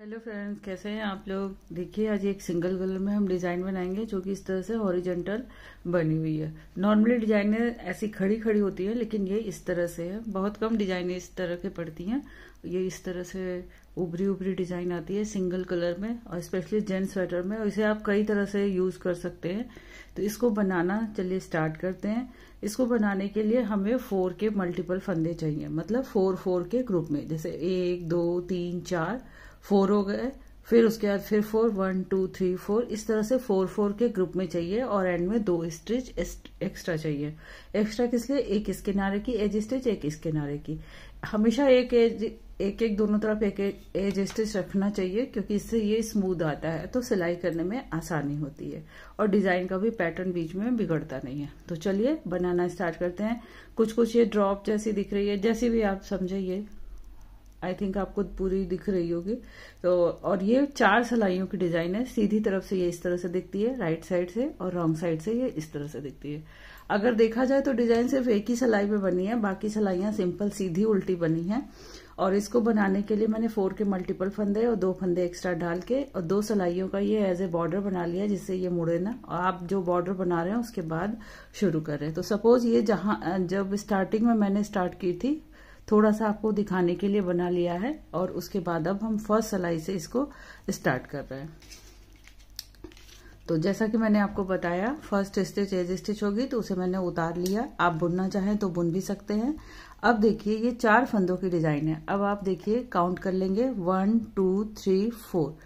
hello friends कैसे हैं आप लोग देखिए आज एक सिंगल कलर में हम डिज़ाइन बनाएंगे जो कि इस तरह से हॉरिजेंटल बनी हुई है नॉर्मली डिजाइने ऐसी खड़ी खड़ी होती है लेकिन ये इस तरह से है बहुत कम डिजाइने इस तरह के पड़ती हैं ये इस तरह से उभरी उभरी डिजाइन आती है सिंगल कलर में और स्पेशली जेंट्स स्वेटर में इसे आप कई तरह से यूज़ कर सकते हैं तो इसको बनाना चलिए स्टार्ट करते हैं इसको बनाने के लिए हमें फोर के मल्टीपल फंदे चाहिए मतलब फोर फोर के ग्रुप में जैसे एक दो तीन चार फोर हो गए फिर उसके बाद फिर four one two three four इस तरह से फोर फोर के ग्रुप में चाहिए और एंड में दो स्टिच एक्स्ट्रा चाहिए एक्स्ट्रा किस लिए एक इस किनारे की एज स्टिच एक इस किनारे की हमेशा एक एज एक एक दोनों तरफ एक एक एज स्टिच रखना चाहिए क्योंकि इससे ये स्मूद आता है तो सिलाई करने में आसानी होती है और डिजाइन का भी पैटर्न बीच में बिगड़ता नहीं है तो चलिए बनाना स्टार्ट करते हैं कुछ कुछ ये ड्रॉप जैसी दिख रही है जैसी भी आप समझे ये आई थिंक आपको पूरी दिख रही होगी तो और ये चार सलाइयों की डिजाइन है सीधी तरफ से ये इस तरह से दिखती है राइट साइड से और रॉन्ग साइड से ये इस तरह से दिखती है अगर देखा जाए तो डिजाइन सिर्फ एक ही सलाई में बनी है बाकी सलाइयां सिंपल सीधी उल्टी बनी है और इसको बनाने के लिए मैंने फोर के मल्टीपल फंदे और दो फंदे एक्स्ट्रा डाल के और दो सलाइयों का ये एज ए बॉर्डर बना लिया जिससे ये मुड़े ना और आप जो बॉर्डर बना रहे हैं उसके बाद शुरू कर रहे हैं तो सपोज ये जहां जब स्टार्टिंग में मैंने स्टार्ट की थी थोड़ा सा आपको दिखाने के लिए बना लिया है और उसके बाद अब हम फर्स्ट सिलाई से इसको स्टार्ट कर रहे हैं तो जैसा कि मैंने आपको बताया फर्स्ट स्टिच एज स्टिच होगी तो उसे मैंने उतार लिया आप बुनना चाहें तो बुन भी सकते हैं अब देखिए ये चार फंदों की डिजाइन है अब आप देखिए काउंट कर लेंगे वन टू थ्री फोर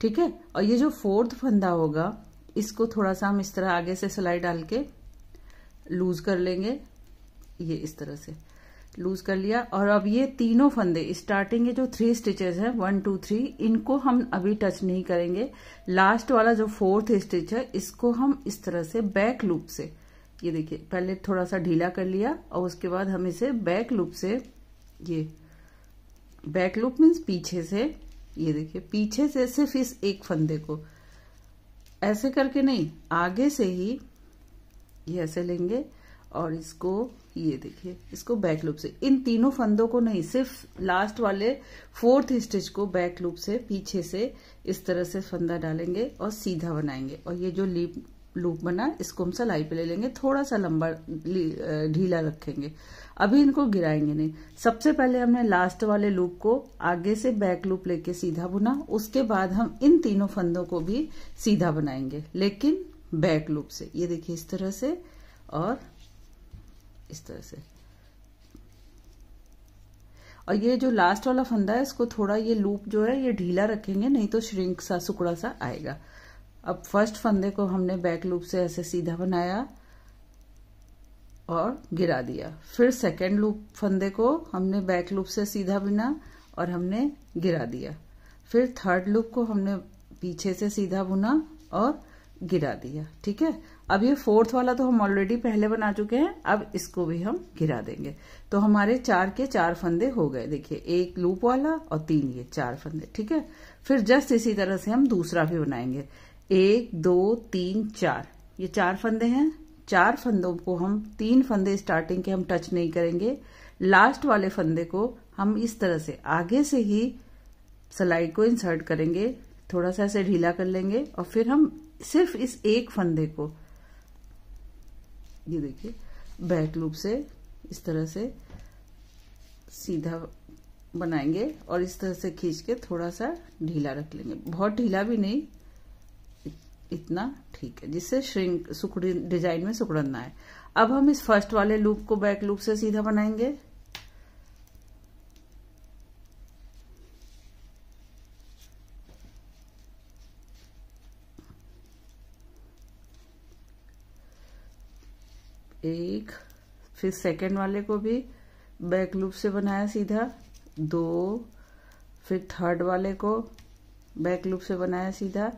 ठीक है और ये जो फोर्थ फंदा होगा इसको थोड़ा सा हम इस तरह आगे से सिलाई डाल के लूज कर लेंगे ये इस तरह से लूज कर लिया और अब ये तीनों फंदे स्टार्टिंग के जो थ्री स्टिचेस हैं वन टू थ्री इनको हम अभी टच नहीं करेंगे लास्ट वाला जो फोर्थ स्टिच है इसको हम इस तरह से बैक लूप से ये देखिए पहले थोड़ा सा ढीला कर लिया और उसके बाद हम इसे बैक लूप से ये बैक लूप मीन्स पीछे से ये देखिए पीछे से सिर्फ इस एक फंदे को ऐसे करके नहीं आगे से ही ये ऐसे लेंगे और इसको ये देखिए इसको बैक लूप से इन तीनों फंदों को नहीं सिर्फ लास्ट वाले फोर्थ स्टिच को बैक लूप से पीछे से इस तरह से फंदा डालेंगे और सीधा बनाएंगे और ये जो लीप लूप बना इसको हम सलाई पे ले लेंगे थोड़ा सा लंबा ढीला रखेंगे अभी इनको गिराएंगे नहीं सबसे पहले हमने लास्ट वाले लूप को आगे से बैक लूप लेके सीधा बुना उसके बाद हम इन तीनों फंदों को भी सीधा बनाएंगे लेकिन बैक लूप से ये देखिए इस तरह से और इस तरह से और ये जो लास्ट वाला फंदा है इसको थोड़ा ये लूप जो है ये ढीला रखेंगे नहीं तो श्रिंक सा सुकड़ा सा आएगा अब फर्स्ट फंदे को हमने बैक लूप से ऐसे सीधा बनाया और गिरा दिया फिर सेकेंड लूप फंदे को हमने बैक लूप से सीधा बिना और हमने गिरा दिया फिर थर्ड लूप को हमने पीछे से सीधा बुना और गिरा दिया ठीक है अब ये फोर्थ वाला तो हम ऑलरेडी पहले बना चुके हैं अब इसको भी हम गिरा देंगे तो हमारे चार के चार फंदे हो गए देखिए एक लूप वाला और तीन ये चार फंदे ठीक है फिर जस्ट इसी तरह से हम दूसरा भी बनाएंगे एक दो तीन चार ये चार फंदे हैं चार फंदों को हम तीन फंदे स्टार्टिंग के हम टच नहीं करेंगे लास्ट वाले फंदे को हम इस तरह से आगे से ही सिलाई को इंसर्ट करेंगे थोड़ा सा ऐसे ढीला कर लेंगे और फिर हम सिर्फ इस एक फंदे को ये देखिए बैक लूप से इस तरह से सीधा बनाएंगे और इस तरह से खींच के थोड़ा सा ढीला रख लेंगे बहुत ढीला भी नहीं इतना ठीक है जिससे श्रिंक सुकड़ी डिजाइन में सुकड़न ना है अब हम इस फर्स्ट वाले लूप को बैक लूप से सीधा बनाएंगे एक फिर सेकंड वाले को भी बैक लूप से बनाया सीधा दो फिर थर्ड वाले को बैक लूप से बनाया सीधा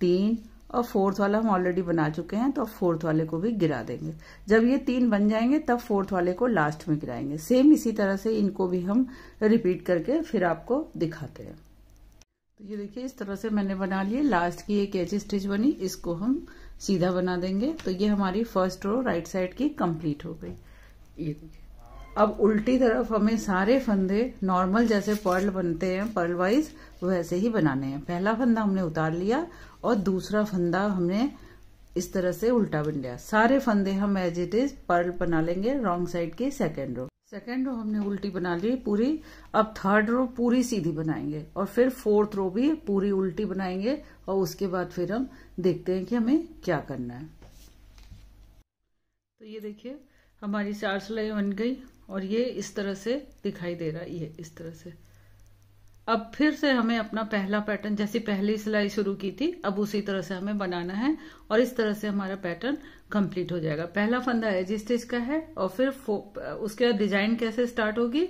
तीन और फोर्थ वाला हम ऑलरेडी बना चुके हैं तो अब फोर्थ वाले को भी गिरा देंगे जब ये तीन बन जाएंगे तब फोर्थ वाले को लास्ट में गिराएंगे सेम इसी तरह से इनको भी हम रिपीट करके फिर आपको दिखाते हैं तो ये देखिए इस तरह से मैंने बना लिए लास्ट की एक एच स्टिच बनी इसको हम सीधा बना देंगे तो ये हमारी फर्स्ट रो राइट साइड की कंप्लीट हो गई ये अब उल्टी तरफ हमें सारे फंदे नॉर्मल जैसे पर्ल बनते हैं पर्ल वाइज वैसे ही बनाने हैं पहला फंदा हमने उतार लिया और दूसरा फंदा हमने इस तरह से उल्टा बन लिया सारे फंदे हम एज इट इज पर्ल बना लेंगे रॉन्ग साइड के सेकेंड रो सेकेंड रो हमने उल्टी बना ली पूरी अब थर्ड रो पूरी सीधी बनाएंगे और फिर फोर्थ रो भी पूरी उल्टी बनाएंगे और उसके बाद फिर हम देखते हैं कि हमें क्या करना है तो ये देखिए हमारी चार सिलाई बन गई और ये इस तरह से दिखाई दे रहा है ये इस तरह से अब फिर से हमें अपना पहला पैटर्न जैसी पहली सिलाई शुरू की थी अब उसी तरह से हमें बनाना है और इस तरह से हमारा पैटर्न कंप्लीट हो जाएगा पहला फंदा एज स्टिच का है और फिर उसके बाद डिजाइन कैसे स्टार्ट होगी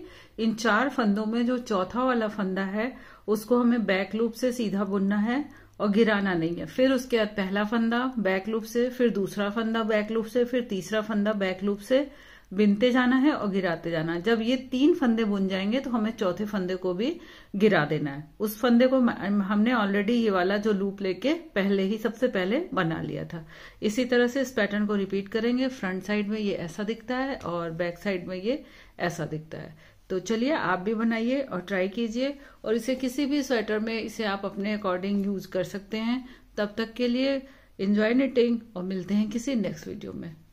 इन चार फंदों में जो चौथा वाला फंदा है उसको हमें बैक लूप से सीधा बुनना है और गिराना नहीं है फिर उसके बाद पहला फंदा बैक लूप से फिर दूसरा फंदा बैक लूप से फिर तीसरा फंदा बैक लूप से बिनते जाना है और गिराते जाना है जब ये तीन फंदे बुन जाएंगे तो हमें चौथे फंदे को भी गिरा देना है उस फंदे को हमने ऑलरेडी ये वाला जो लूप लेके पहले ही सबसे पहले बना लिया था इसी तरह से इस पैटर्न को रिपीट करेंगे फ्रंट साइड में ये ऐसा दिखता है और बैक साइड में ये ऐसा दिखता है तो चलिए आप भी बनाइए और ट्राई कीजिए और इसे किसी भी स्वेटर में इसे आप अपने अकॉर्डिंग यूज कर सकते हैं तब तक के लिए एंजॉय निटिंग और मिलते हैं किसी नेक्स्ट वीडियो में